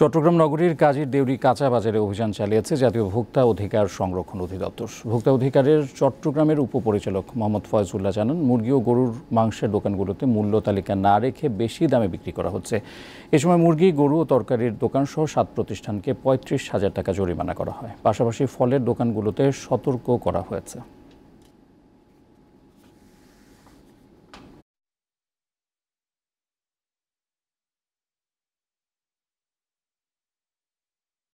চট্টগ্রাম নগরীর কাজীর দেউরি কাঁচা বাজারে অভিযান চালিয়েছে জাতীয় ভোক্তা অধিকার সংরক্ষণ অধিদপ্তর ভোক্তা অধিকারের চট্টগ্রামের উপপরিচালক মোহাম্মদ ফয়জুল্লাহ জানান মুরগি ও গরুর মাংসের দোকানগুলোতে মূল্য তালিকা না রেখে বেশি দামে বিক্রি করা হচ্ছে এ সময় মুরগি গরু ও তরকারির দোকানসহ সাত প্রতিষ্ঠানকে পঁয়ত্রিশ হাজার টাকা জরিমানা করা হয় পাশাপাশি ফলের দোকানগুলোতে সতর্ক করা হয়েছে